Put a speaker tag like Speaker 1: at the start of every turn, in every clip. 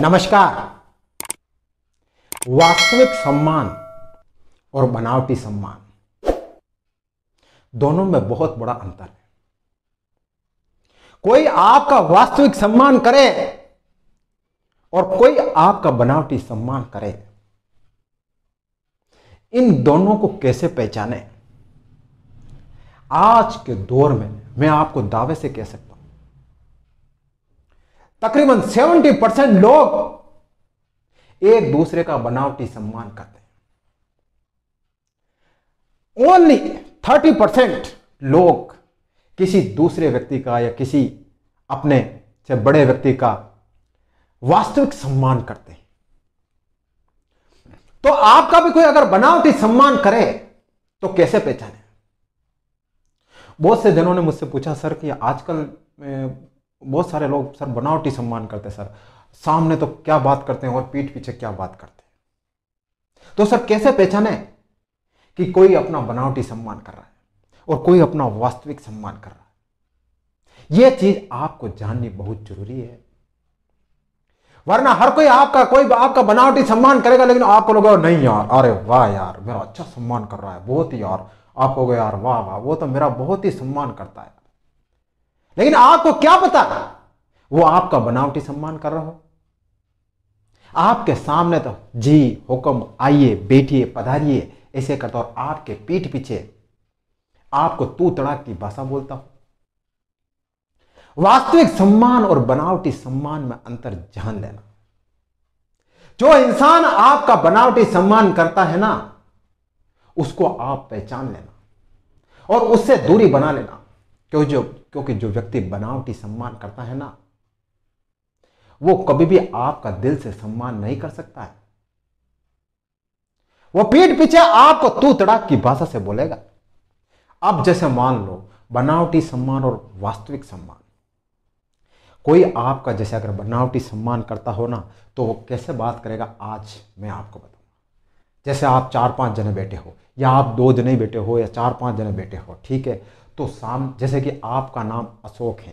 Speaker 1: नमस्कार वास्तविक सम्मान और बनावटी सम्मान दोनों में बहुत बड़ा अंतर है कोई आपका वास्तविक सम्मान करे और कोई आपका बनावटी सम्मान करे इन दोनों को कैसे पहचाने आज के दौर में मैं आपको दावे से कह सकता हूं तकरीबन 70 परसेंट लोग एक दूसरे का बनावटी सम्मान करते हैं ओनली 30 परसेंट लोग किसी दूसरे व्यक्ति का या किसी अपने से बड़े व्यक्ति का वास्तविक सम्मान करते हैं तो आपका भी कोई अगर बनावटी सम्मान करे तो कैसे पहचाने बहुत से जनों ने मुझसे पूछा सर कि आजकल बहुत सारे लोग सर बनावटी सम्मान करते हैं सर सामने तो क्या बात करते हैं और पीठ पीछे क्या बात करते हैं तो सर कैसे पहचाने कि कोई अपना बनावटी सम्मान कर रहा है और कोई अपना वास्तविक सम्मान कर रहा है यह चीज आपको जाननी बहुत जरूरी है वरना हर कोई आपका कोई आपका बनावटी सम्मान करेगा लेकिन आपको लोग नहीं यार अरे वाह यार मेरा अच्छा सम्मान कर रहा है बहुत ही यार आप लोग यार वाह वाह वो तो मेरा बहुत ही सम्मान करता है लेकिन आपको क्या पता वो आपका बनावटी सम्मान कर रहा हो आपके सामने तो जी हुक्म आइए बैठिए पधारिए ऐसे करता और आपके पीठ पीछे आपको तू तड़ाक की भाषा बोलता हूं वास्तविक सम्मान और बनावटी सम्मान में अंतर जान लेना जो इंसान आपका बनावटी सम्मान करता है ना उसको आप पहचान लेना और उससे दूरी बना लेना क्योंकि जो क्योंकि जो व्यक्ति बनावटी सम्मान करता है ना वो कभी भी आपका दिल से सम्मान नहीं कर सकता है वो पीठ पीछे आपको तू तड़ाक की भाषा से बोलेगा अब जैसे मान लो बनावटी सम्मान और वास्तविक सम्मान कोई आपका जैसे अगर बनावटी सम्मान करता हो ना तो वो कैसे बात करेगा आज मैं आपको बताऊंगा जैसे आप चार पांच जने बैठे हो या आप दो जने बैठे हो या चार पांच जने बैठे हो ठीक है तो साम जैसे कि आपका नाम अशोक है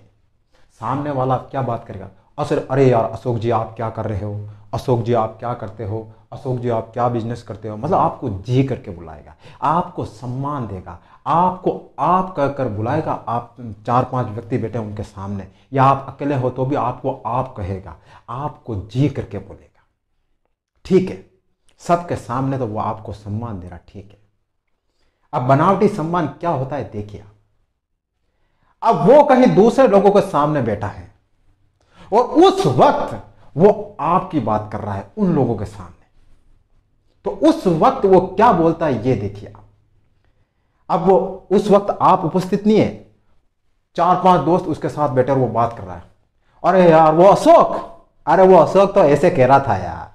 Speaker 1: सामने वाला क्या बात करेगा असर अरे यार अशोक जी आप क्या कर रहे हो अशोक जी आप क्या करते हो अशोक जी आप क्या बिजनेस करते हो मतलब आपको जी करके बुलाएगा आपको सम्मान देगा आपको आप कह कर बुलाएगा आप चार पांच व्यक्ति बैठे उनके सामने या आप अकेले हो तो भी आपको आप कहेगा आपको जी करके बोलेगा ठीक है सबके सामने तो वो आपको सम्मान दे रहा ठीक है अब बनावटी सम्मान क्या होता है देखिए अब वो कहीं दूसरे लोगों के सामने बैठा है और उस वक्त वो आपकी बात कर रहा है उन लोगों के सामने तो उस वक्त वो क्या बोलता है ये देखिए आप अब वो उस वक्त आप उपस्थित नहीं है चार पांच दोस्त उसके साथ बैठे वो बात कर रहा है अरे यार वो अशोक अरे वो अशोक तो ऐसे कह रहा था यार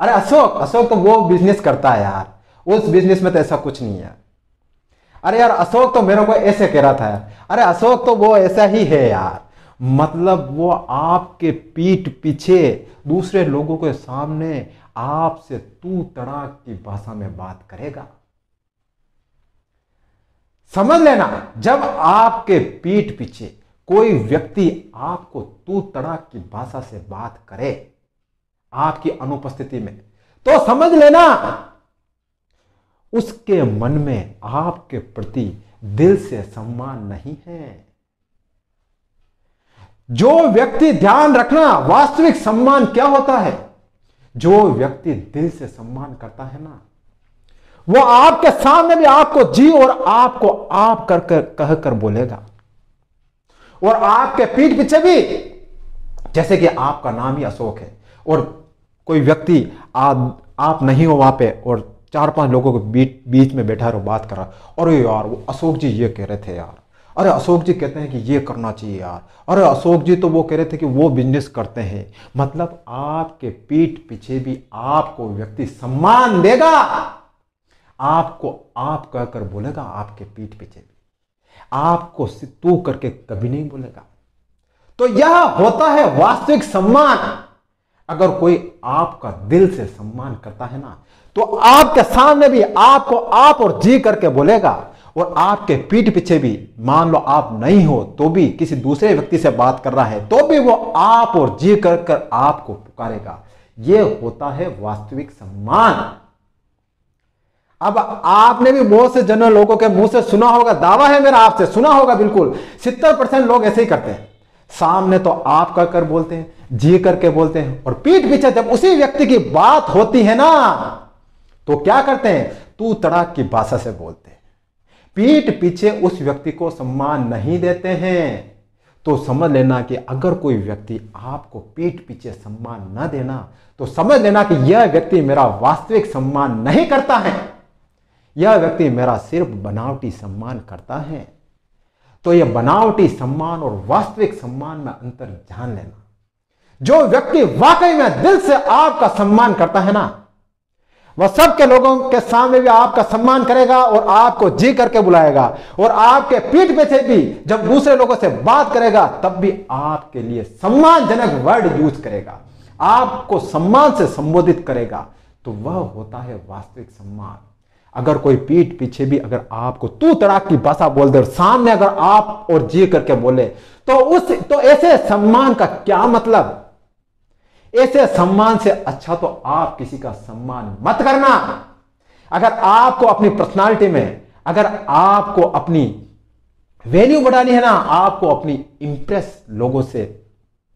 Speaker 1: अरे अशोक अशोक तो वो बिजनेस करता है यार उस बिजनेस में तो ऐसा कुछ नहीं है अरे यार अशोक तो मेरे को ऐसे कह रहा था यार अरे अशोक तो वो ऐसा ही है यार मतलब वो आपके पीठ पीछे दूसरे लोगों के सामने आपसे तू तड़ाक की भाषा में बात करेगा समझ लेना जब आपके पीठ पीछे कोई व्यक्ति आपको तू तड़ाक की भाषा से बात करे आपकी अनुपस्थिति में तो समझ लेना उसके मन में आपके प्रति दिल से सम्मान नहीं है जो व्यक्ति ध्यान रखना वास्तविक सम्मान क्या होता है जो व्यक्ति दिल से सम्मान करता है ना वो आपके सामने भी आपको जी और आपको आप कर कर कहकर बोलेगा और आपके पीठ पीछे भी जैसे कि आपका नाम ही अशोक है और कोई व्यक्ति आप आप नहीं हो वहां पे और चार पांच लोगों के बीच बीच में बैठा रहो बात करा अरे यार वो अशोक जी ये कह रहे थे यार अरे अशोक जी कहते हैं कि ये करना चाहिए यार अरे अशोक जी तो वो कह रहे थे कि वो बिजनेस करते हैं मतलब आपके पीठ पीछे भी आपको व्यक्ति सम्मान देगा आपको आप कहकर बोलेगा आपके पीठ पीछे भी आपको तू करके कभी नहीं बोलेगा तो यह होता है वास्तविक सम्मान अगर कोई आपका दिल से सम्मान करता है ना तो आपके सामने भी आपको आप और जी करके बोलेगा और आपके पीठ पीछे भी मान लो आप नहीं हो तो भी किसी दूसरे व्यक्ति से बात कर रहा है तो भी वो आप और जी कर कर आपको पुकारेगा ये होता है वास्तविक सम्मान अब आपने भी बहुत से जनरल लोगों के मुंह से सुना होगा दावा है मेरा आपसे सुना होगा बिल्कुल सितर परसेंट लोग ऐसे ही करते हैं सामने तो आप कर कर बोलते हैं जी करके बोलते हैं और पीठ पीछे जब उसी व्यक्ति की बात होती है ना तो क्या करते हैं तू तड़ाक की भाषा से बोलते हैं पीठ पीछे उस व्यक्ति को सम्मान नहीं देते हैं तो समझ लेना कि अगर कोई व्यक्ति आपको पीठ पीछे सम्मान न देना तो समझ लेना कि यह व्यक्ति मेरा वास्तविक सम्मान नहीं करता है यह व्यक्ति मेरा सिर्फ बनावटी सम्मान करता है तो यह बनावटी सम्मान और वास्तविक सम्मान में अंतर जान लेना जो व्यक्ति वाकई में दिल से आपका सम्मान करता है ना वह सबके लोगों के सामने भी आपका सम्मान करेगा और आपको जी करके बुलाएगा और आपके पीठ पे से भी जब दूसरे लोगों से बात करेगा तब भी आपके लिए सम्मानजनक वर्ड यूज करेगा आपको सम्मान से संबोधित करेगा तो वह होता है वास्तविक सम्मान अगर कोई पीठ पीछे भी अगर आपको तू तड़ाक की भाषा बोल दे और सामने अगर आप और जी करके बोले तो उस तो ऐसे सम्मान का क्या मतलब ऐसे सम्मान से अच्छा तो आप किसी का सम्मान मत करना अगर आपको अपनी पर्सनालिटी में अगर आपको अपनी वैल्यू बढ़ानी है ना आपको अपनी इंप्रेस लोगों से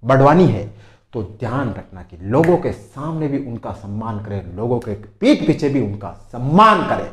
Speaker 1: बढ़वानी है तो ध्यान रखना कि लोगों के सामने भी उनका सम्मान करें लोगों के पीठ पीछे भी उनका सम्मान करें